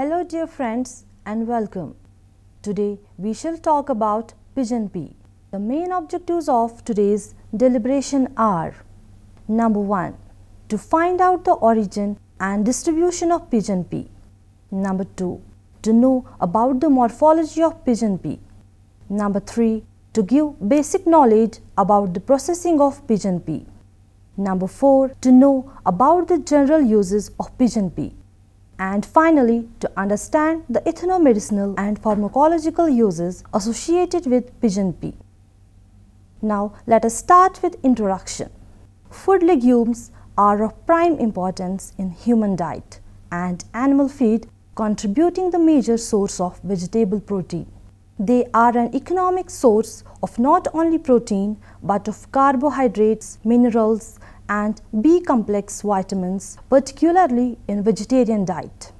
Hello dear friends and welcome. Today we shall talk about pigeon pea. The main objectives of today's deliberation are Number 1. To find out the origin and distribution of pigeon pea. Number 2. To know about the morphology of pigeon pea. Number 3. To give basic knowledge about the processing of pigeon pea. Number 4. To know about the general uses of pigeon pea. And finally, to understand the ethnomedicinal and pharmacological uses associated with pigeon pea. Now, let us start with introduction. Food legumes are of prime importance in human diet and animal feed contributing the major source of vegetable protein. They are an economic source of not only protein but of carbohydrates, minerals and B complex vitamins, particularly in vegetarian diet.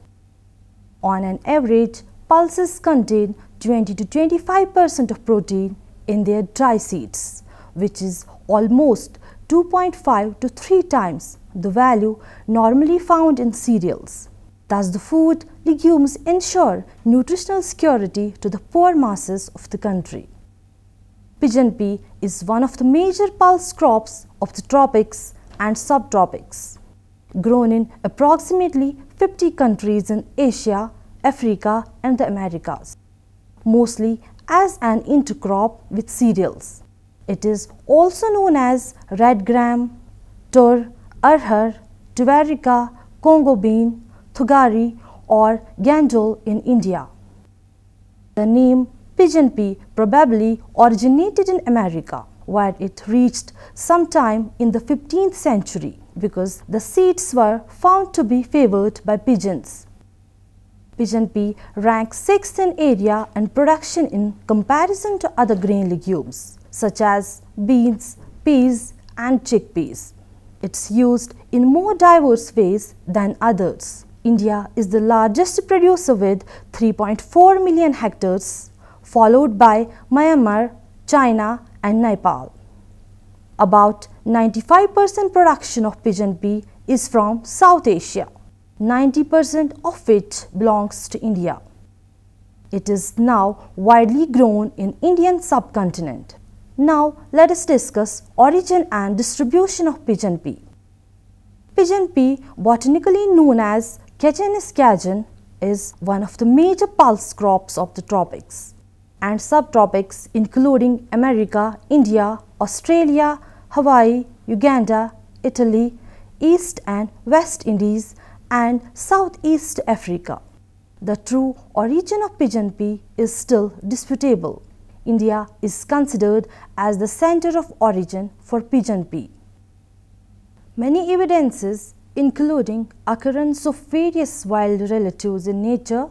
On an average, pulses contain 20 to 25% of protein in their dry seeds, which is almost 2.5 to 3 times the value normally found in cereals. Thus, the food legumes ensure nutritional security to the poor masses of the country. Pigeon pea is one of the major pulse crops of the tropics and subtropics. Grown in approximately 50 countries in Asia, Africa and the Americas, mostly as an intercrop with cereals. It is also known as red gram, tur, arhar, tuverica, Congo bean, thugari or gandol in India. The name pigeon pea probably originated in America where it reached sometime in the 15th century because the seeds were found to be favored by pigeons. Pigeon pea ranks 6th in area and production in comparison to other green legumes such as beans, peas and chickpeas. It's used in more diverse ways than others. India is the largest producer with 3.4 million hectares, followed by Myanmar, China and Nepal. About 95% production of pigeon pea is from South Asia. 90% of it belongs to India. It is now widely grown in Indian subcontinent. Now let us discuss origin and distribution of pigeon pea. Pigeon pea, botanically known as Cajanis cajun, is one of the major pulse crops of the tropics and subtropics including America, India, Australia, Hawaii, Uganda, Italy, East and West Indies and Southeast Africa. The true origin of pigeon pea is still disputable. India is considered as the center of origin for pigeon pea. Many evidences including occurrence of various wild relatives in nature,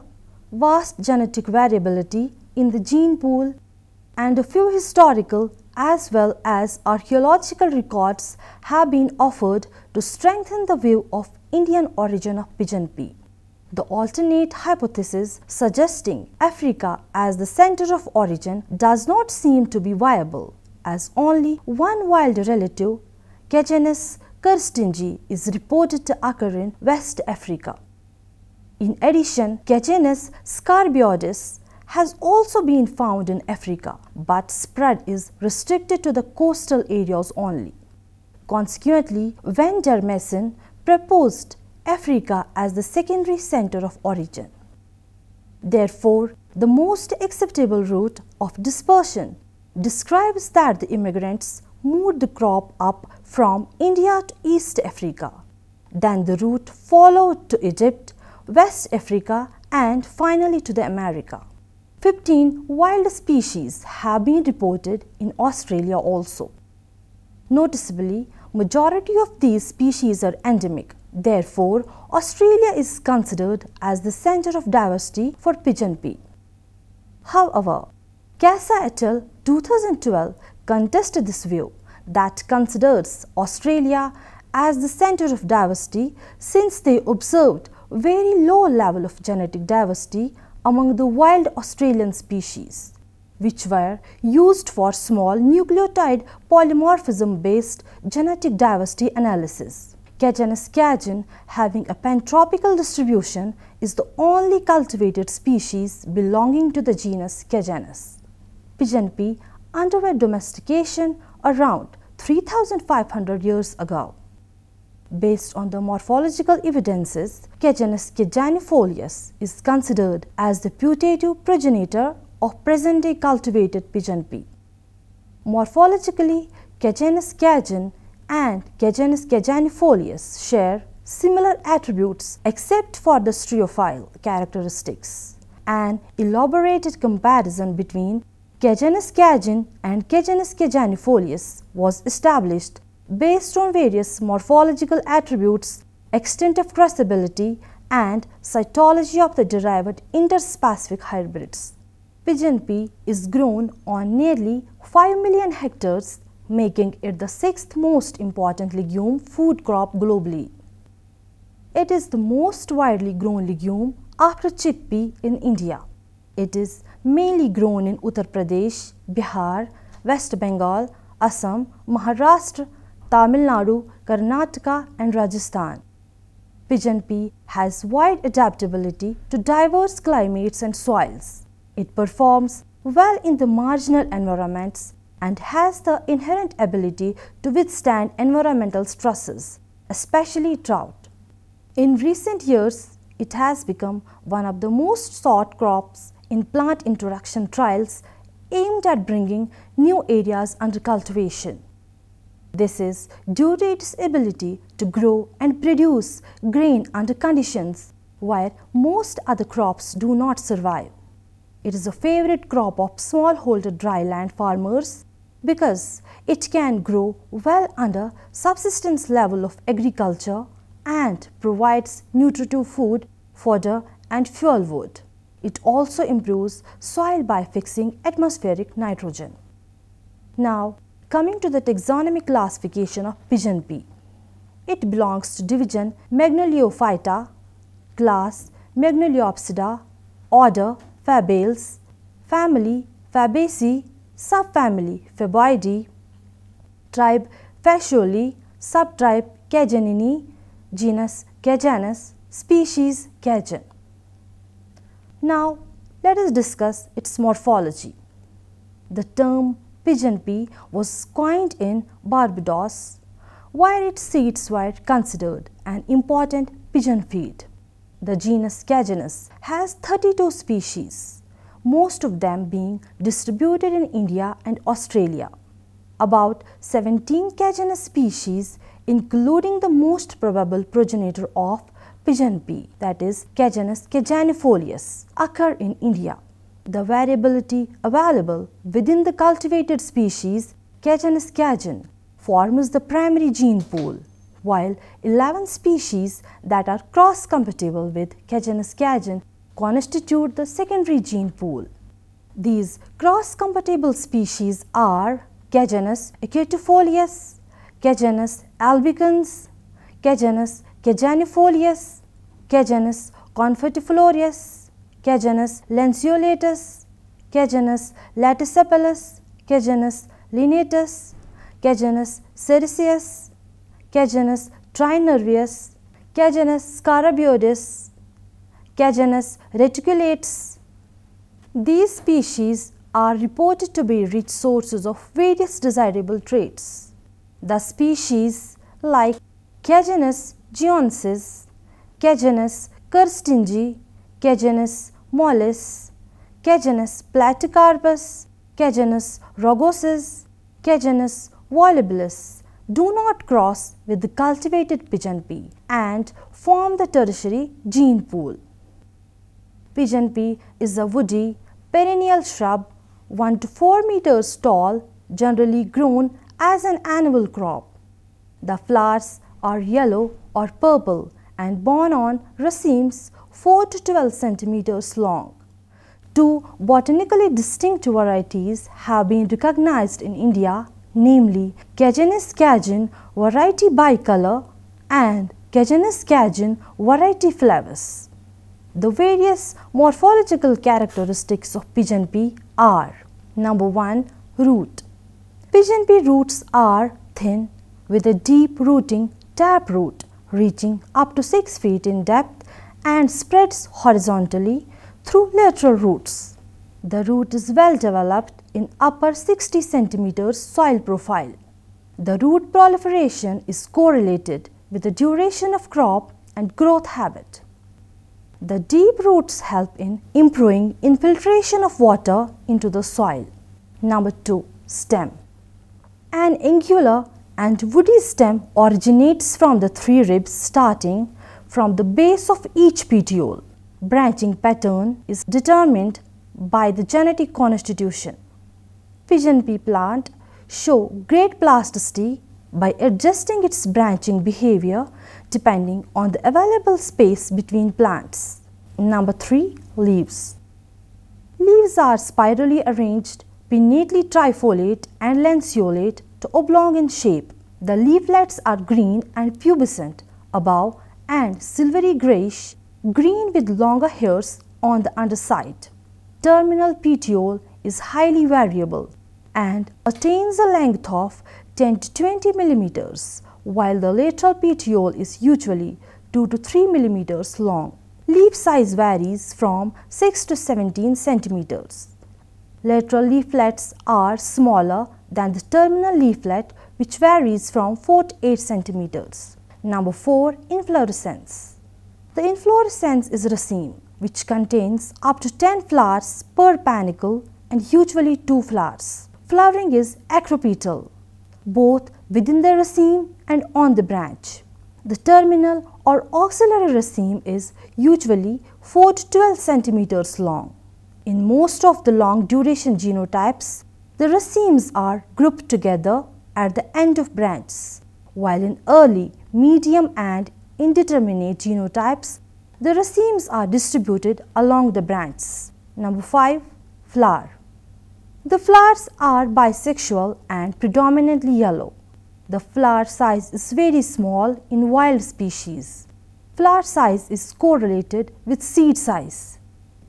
vast genetic variability in the gene pool and a few historical as well as archaeological records have been offered to strengthen the view of Indian origin of pigeon pea. The alternate hypothesis suggesting Africa as the center of origin does not seem to be viable as only one wild relative, Cajanus kirstingi, is reported to occur in West Africa. In addition, Cajanus scarbiodis has also been found in Africa, but spread is restricted to the coastal areas only. Consequently, Van der proposed Africa as the secondary center of origin. Therefore, the most acceptable route of dispersion describes that the immigrants moved the crop up from India to East Africa, then the route followed to Egypt, West Africa and finally to the America. 15 wild species have been reported in Australia also. Noticeably, majority of these species are endemic. Therefore, Australia is considered as the center of diversity for pigeon pea. However, Casa et al. 2012 contested this view that considers Australia as the center of diversity since they observed very low level of genetic diversity among the wild Australian species, which were used for small nucleotide polymorphism-based genetic diversity analysis. Cajanus cajun, having a pantropical distribution, is the only cultivated species belonging to the genus Cajanus. Pigeon pea underwent domestication around 3500 years ago. Based on the morphological evidences, Catanus cajanifolius is considered as the putative progenitor of present-day cultivated pigeon pea. Morphologically, Catanus cajan and Cajanus cajanifolius share similar attributes except for the striophile characteristics. An elaborated comparison between Cajanus cajan and Cajanus cajanifolius was established based on various morphological attributes extent of crossability and cytology of the derived interspecific hybrids. Pigeon pea is grown on nearly 5 million hectares making it the sixth most important legume food crop globally. It is the most widely grown legume after chickpea in India. It is mainly grown in Uttar Pradesh, Bihar, West Bengal, Assam, Maharashtra, Tamil Nadu, Karnataka and Rajasthan. Pigeon pea has wide adaptability to diverse climates and soils. It performs well in the marginal environments and has the inherent ability to withstand environmental stresses, especially drought. In recent years, it has become one of the most sought crops in plant introduction trials aimed at bringing new areas under cultivation. This is due to its ability to grow and produce grain under conditions where most other crops do not survive. It is a favorite crop of smallholder dryland farmers because it can grow well under subsistence level of agriculture and provides nutritive food, fodder and fuel wood. It also improves soil by fixing atmospheric nitrogen. Now, Coming to the taxonomic classification of pigeon pea. It belongs to division Magnoliophyta, class Magnoliopsida, order Fabales, family Fabaceae, subfamily Faboidae, tribe Fascioli, subtribe Cajanini, genus Cajanus, species Cajan. Now let us discuss its morphology. The term pigeon pea was coined in Barbados, where its seeds were considered an important pigeon feed. The genus Cajanus has 32 species, most of them being distributed in India and Australia. About 17 Cajanus species, including the most probable progenitor of pigeon pea, that is Cajanus cajanifolis, occur in India. The variability available within the cultivated species *Cajanus cajan* forms the primary gene pool, while 11 species that are cross-compatible with *Cajanus cajan* constitute the secondary gene pool. These cross-compatible species are Cajanus acutifolius, Cajanus albicans, Cajanus cajanifolius*, Cajanus confertiflorius, K Lanceolatus, K genus Laticephalus, Lineatus, K genus Cerisius, Trinervius, K genus Scarabeodis, Reticulates. These species are reported to be rich sources of various desirable traits. The species like K Geonsis, K Kerstingi, Cajanus mollis, Cajanus platycarpus, Cajanus rugosus, Cajanus volubilis do not cross with the cultivated pigeon pea and form the tertiary gene pool. Pigeon pea is a woody perennial shrub 1 to 4 meters tall generally grown as an annual crop. The flowers are yellow or purple and borne on racemes 4 to 12 centimeters long. Two botanically distinct varieties have been recognized in India, namely Cajanus cajan variety bicolor and Cajanus cajan variety flavus. The various morphological characteristics of pigeon pea are Number 1. Root Pigeon pea roots are thin with a deep rooting tap root reaching up to 6 feet in depth and spreads horizontally through lateral roots. The root is well developed in upper 60 cm soil profile. The root proliferation is correlated with the duration of crop and growth habit. The deep roots help in improving infiltration of water into the soil. Number 2. Stem An angular and woody stem originates from the three ribs starting from the base of each petiole. Branching pattern is determined by the genetic constitution. Pigeon pea plant show great plasticity by adjusting its branching behavior depending on the available space between plants. Number 3. Leaves Leaves are spirally arranged, pinnately trifoliate and lanceolate to oblong in shape. The leaflets are green and pubescent above and silvery grayish green with longer hairs on the underside. Terminal petiole is highly variable and attains a length of 10 to 20 millimeters, while the lateral petiole is usually 2 to 3 millimeters long. Leaf size varies from 6 to 17 centimeters. Lateral leaflets are smaller than the terminal leaflet which varies from 4 to 8 centimeters. Number 4. Inflorescence The inflorescence is a raceme which contains up to 10 flowers per panicle and usually 2 flowers. Flowering is acropetal, both within the raceme and on the branch. The terminal or axillary raceme is usually 4 to 12 centimeters long. In most of the long duration genotypes, the racemes are grouped together at the end of branches while in early, medium and indeterminate genotypes, the racemes are distributed along the branches. Number 5. Flower The flowers are bisexual and predominantly yellow. The flower size is very small in wild species. Flower size is correlated with seed size.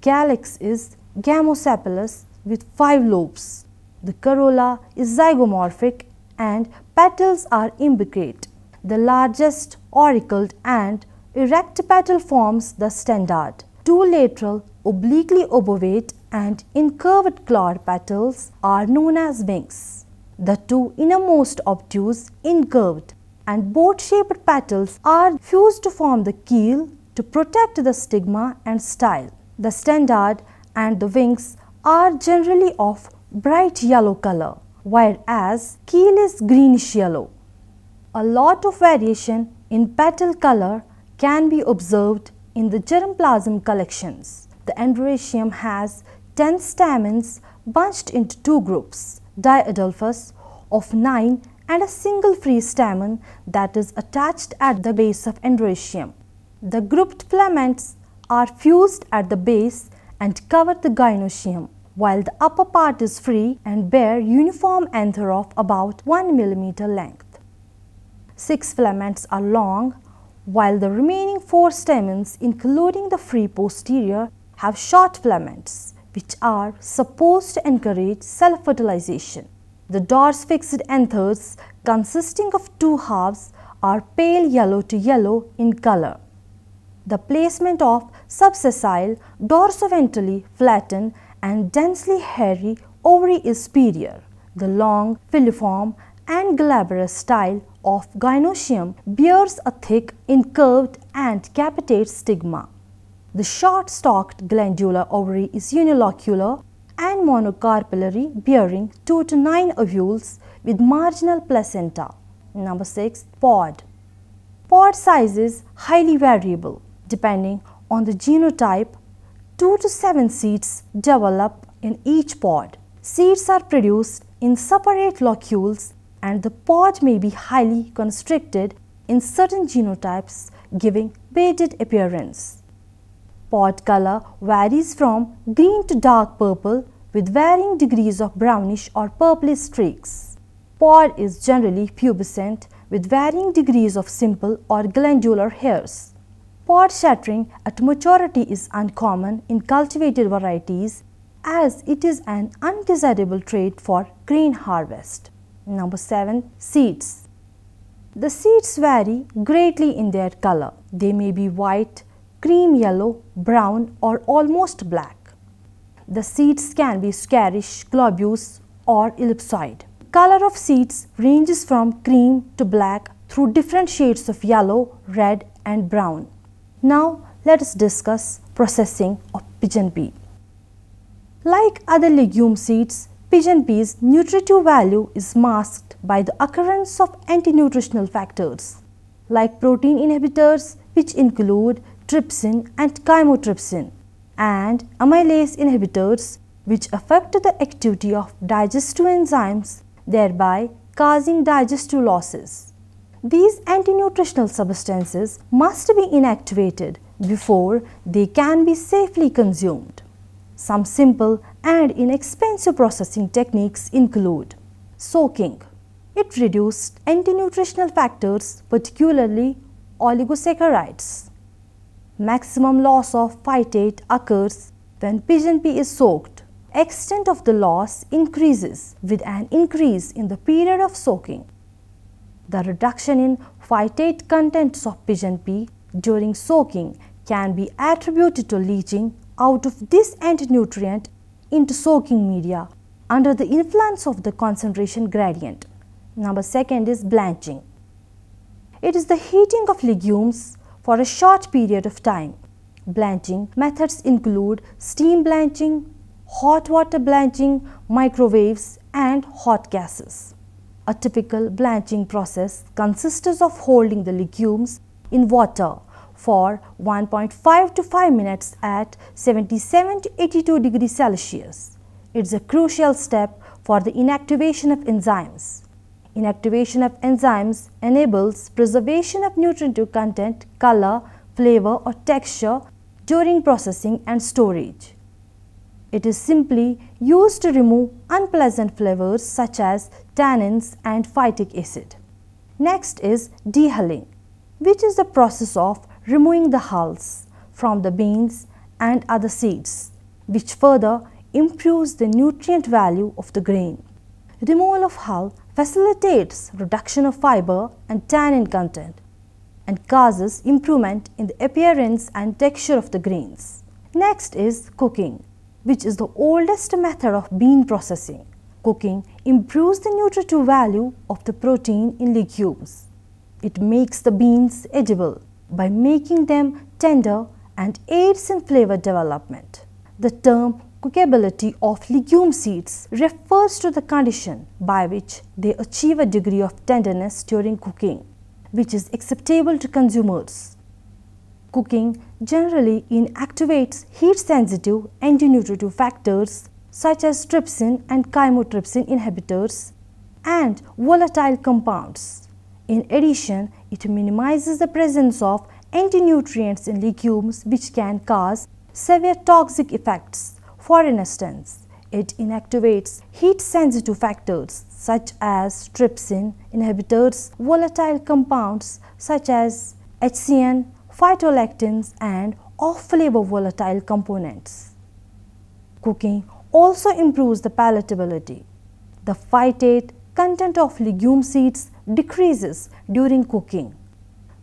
Calyx is gamosepalous with 5 lobes. The corolla is zygomorphic and Petals are imbricate. The largest auricled and erect petal forms the standard. Two lateral, obliquely obovate and incurved clawed petals are known as wings. The two innermost obtuse, incurved and boat-shaped petals are fused to form the keel to protect the stigma and style. The standard and the wings are generally of bright yellow color whereas keel is greenish yellow. A lot of variation in petal color can be observed in the germplasm collections. The Androecium has 10 stamens bunched into two groups, diadolphus of 9 and a single free stamen that is attached at the base of Androecium. The grouped filaments are fused at the base and cover the gynoecium while the upper part is free and bear uniform anther of about 1 mm length. Six filaments are long, while the remaining four stamens, including the free posterior, have short filaments, which are supposed to encourage self-fertilization. The dorsifixed anthers, consisting of two halves, are pale yellow to yellow in color. The placement of subsessile dorsoventrally flattened and densely hairy ovary is superior. The long, filiform and glabrous style of Gynochium bears a thick, incurved and capitate stigma. The short-stalked glandular ovary is unilocular and monocarpillary bearing 2 to 9 ovules with marginal placenta. Number 6. Pod Pod size is highly variable depending on the genotype 2 to 7 seeds develop in each pod. Seeds are produced in separate locules and the pod may be highly constricted in certain genotypes giving beaded appearance. Pod color varies from green to dark purple with varying degrees of brownish or purplish streaks. Pod is generally pubescent with varying degrees of simple or glandular hairs. Pod shattering at maturity is uncommon in cultivated varieties as it is an undesirable trait for grain harvest. Number 7. Seeds The seeds vary greatly in their color. They may be white, cream yellow, brown or almost black. The seeds can be squarish, globose or ellipsoid. Color of seeds ranges from cream to black through different shades of yellow, red and brown. Now let us discuss processing of pigeon pea. Like other legume seeds, pigeon pea's nutritive value is masked by the occurrence of anti-nutritional factors like protein inhibitors which include trypsin and chymotrypsin and amylase inhibitors which affect the activity of digestive enzymes thereby causing digestive losses. These anti-nutritional substances must be inactivated before they can be safely consumed. Some simple and inexpensive processing techniques include soaking. It reduces anti-nutritional factors, particularly oligosaccharides. Maximum loss of phytate occurs when pigeon pea is soaked. Extent of the loss increases with an increase in the period of soaking. The reduction in phytate contents of pigeon pea during soaking can be attributed to leaching out of this antinutrient into soaking media under the influence of the concentration gradient. Number second is blanching. It is the heating of legumes for a short period of time. Blanching methods include steam blanching, hot water blanching, microwaves and hot gases. A typical blanching process consists of holding the legumes in water for 1.5 to 5 minutes at 77 to 82 degrees Celsius. It's a crucial step for the inactivation of enzymes. Inactivation of enzymes enables preservation of nutritive content, color, flavor or texture during processing and storage. It is simply used to remove unpleasant flavors such as tannins and phytic acid. Next is dehulling, which is the process of removing the hulls from the beans and other seeds, which further improves the nutrient value of the grain. Removal of hull facilitates reduction of fiber and tannin content and causes improvement in the appearance and texture of the grains. Next is cooking which is the oldest method of bean processing. Cooking improves the nutritive value of the protein in legumes. It makes the beans edible by making them tender and aids in flavor development. The term cookability of legume seeds refers to the condition by which they achieve a degree of tenderness during cooking, which is acceptable to consumers. Cooking generally inactivates heat-sensitive antinutritive factors such as trypsin and chymotrypsin inhibitors and volatile compounds. In addition, it minimizes the presence of antinutrients in legumes which can cause severe toxic effects. For instance, it inactivates heat-sensitive factors such as trypsin inhibitors, volatile compounds such as HCN, phytolactins and off-flavor volatile components. Cooking also improves the palatability. The phytate content of legume seeds decreases during cooking.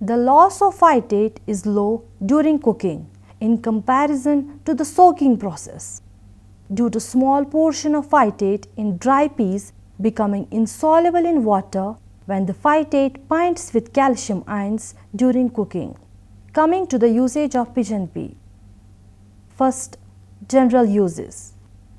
The loss of phytate is low during cooking in comparison to the soaking process. Due to small portion of phytate in dry peas becoming insoluble in water when the phytate binds with calcium ions during cooking. Coming to the usage of pigeon pea. First, general uses.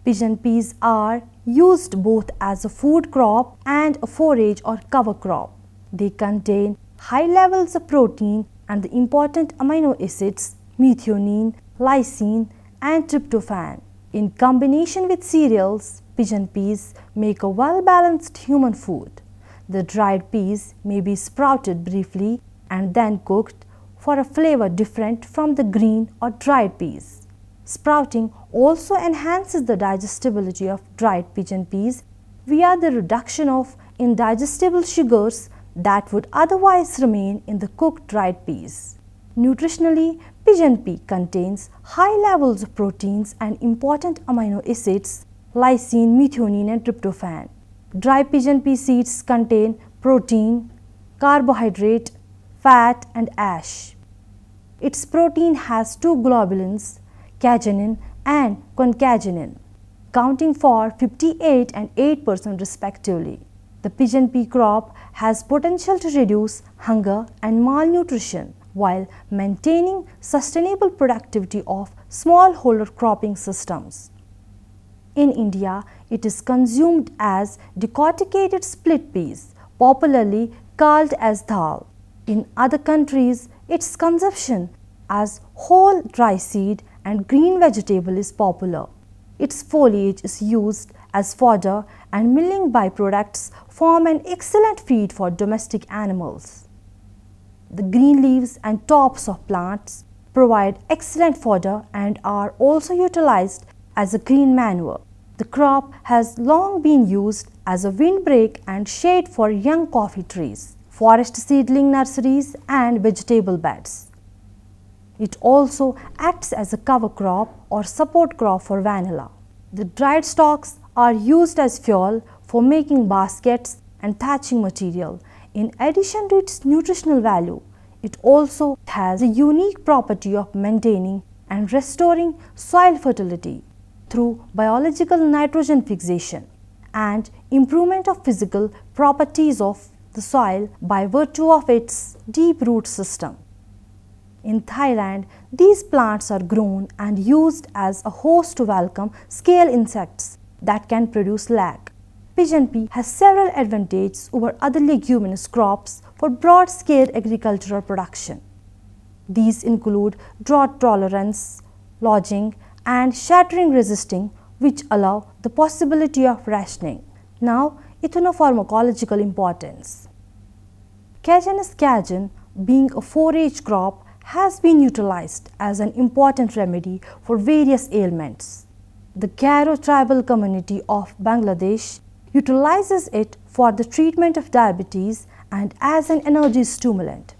Pigeon peas are used both as a food crop and a forage or cover crop. They contain high levels of protein and the important amino acids methionine, lysine and tryptophan. In combination with cereals, pigeon peas make a well-balanced human food. The dried peas may be sprouted briefly and then cooked for a flavor different from the green or dried peas. Sprouting also enhances the digestibility of dried pigeon peas via the reduction of indigestible sugars that would otherwise remain in the cooked dried peas. Nutritionally, pigeon pea contains high levels of proteins and important amino acids lysine, methionine and tryptophan. Dry pigeon pea seeds contain protein, carbohydrate, fat and ash. Its protein has two globulins, cagenin and concagenin, counting for 58 and 8 percent respectively. The pigeon pea crop has potential to reduce hunger and malnutrition while maintaining sustainable productivity of smallholder cropping systems. In India, it is consumed as decorticated split peas, popularly called as dal. In other countries, its consumption as whole dry seed and green vegetable is popular. Its foliage is used as fodder and milling byproducts form an excellent feed for domestic animals. The green leaves and tops of plants provide excellent fodder and are also utilized as a green manure. The crop has long been used as a windbreak and shade for young coffee trees forest seedling nurseries and vegetable beds. It also acts as a cover crop or support crop for vanilla. The dried stalks are used as fuel for making baskets and thatching material. In addition to its nutritional value, it also has a unique property of maintaining and restoring soil fertility through biological nitrogen fixation and improvement of physical properties of the soil by virtue of its deep root system. In Thailand, these plants are grown and used as a host to welcome scale insects that can produce lag. Pigeon pea has several advantages over other leguminous crops for broad-scale agricultural production. These include drought tolerance, lodging and shattering resisting which allow the possibility of rationing. Now, ethno-pharmacological importance. Cajanus cajan, being a forage crop, has been utilized as an important remedy for various ailments. The Garo tribal community of Bangladesh utilizes it for the treatment of diabetes and as an energy stimulant.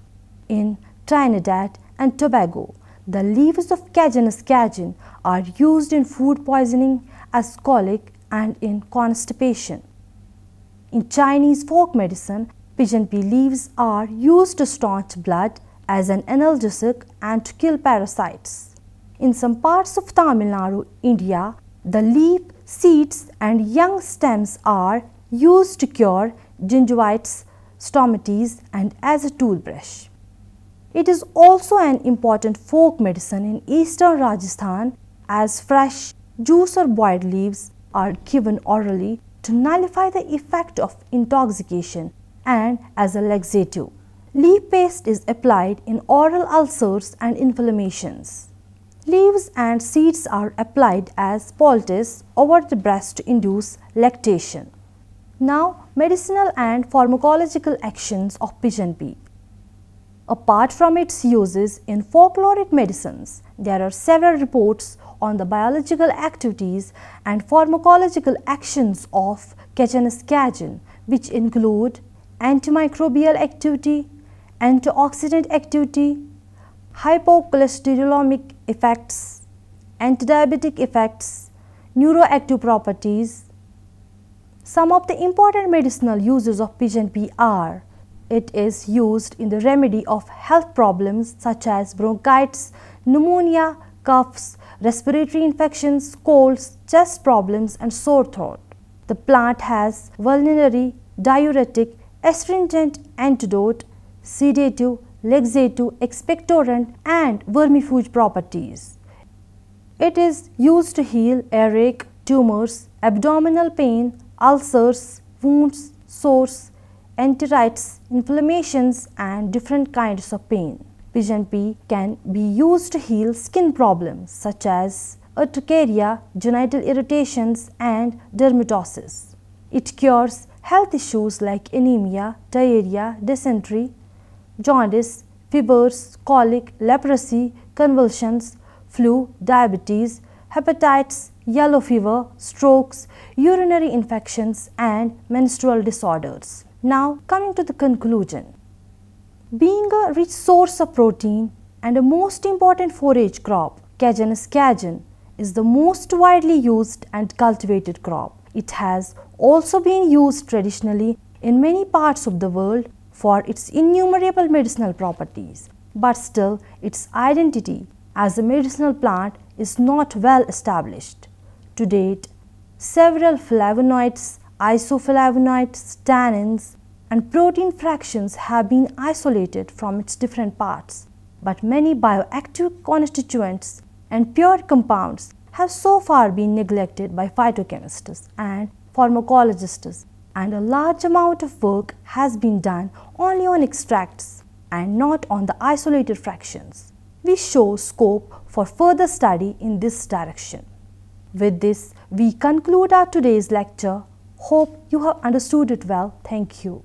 In Trinidad and Tobago, the leaves of Cajanus cajun are used in food poisoning as colic and in constipation. In Chinese folk medicine, Pigeon pea leaves are used to staunch blood as an analgesic and to kill parasites. In some parts of Tamil Nadu, India, the leaf, seeds and young stems are used to cure gingivitis, stomatitis, and as a toothbrush. It is also an important folk medicine in eastern Rajasthan as fresh juice or boiled leaves are given orally to nullify the effect of intoxication and as a laxative. Leaf paste is applied in oral ulcers and inflammations. Leaves and seeds are applied as poultice over the breast to induce lactation. Now, medicinal and pharmacological actions of pigeon pea. Apart from its uses in folkloric medicines, there are several reports on the biological activities and pharmacological actions of Cajanus which include antimicrobial activity, antioxidant activity, hypocholesterolemic effects, antidiabetic effects, neuroactive properties. Some of the important medicinal uses of pigeon pea are it is used in the remedy of health problems such as bronchitis, pneumonia, coughs, respiratory infections, colds, chest problems and sore throat. The plant has vulnerary diuretic astringent, antidote, sedative, laxative, expectorant and vermifuge properties. It is used to heal earache, tumors, abdominal pain, ulcers, wounds, sores, enterites, inflammations and different kinds of pain. Pigeon pea can be used to heal skin problems such as urticaria, genital irritations and dermatosis. It cures health issues like anemia, diarrhea, dysentery, jaundice, fevers, colic, leprosy, convulsions, flu, diabetes, hepatitis, yellow fever, strokes, urinary infections and menstrual disorders. Now coming to the conclusion. Being a rich source of protein and a most important forage crop, Cajanus cajun is the most widely used and cultivated crop. It has also been used traditionally in many parts of the world for its innumerable medicinal properties. But still, its identity as a medicinal plant is not well established. To date, several flavonoids, isoflavonoids, tannins, and protein fractions have been isolated from its different parts, but many bioactive constituents and pure compounds have so far been neglected by phytochemists and pharmacologists, and a large amount of work has been done only on extracts and not on the isolated fractions. We show scope for further study in this direction. With this, we conclude our today's lecture. Hope you have understood it well. Thank you.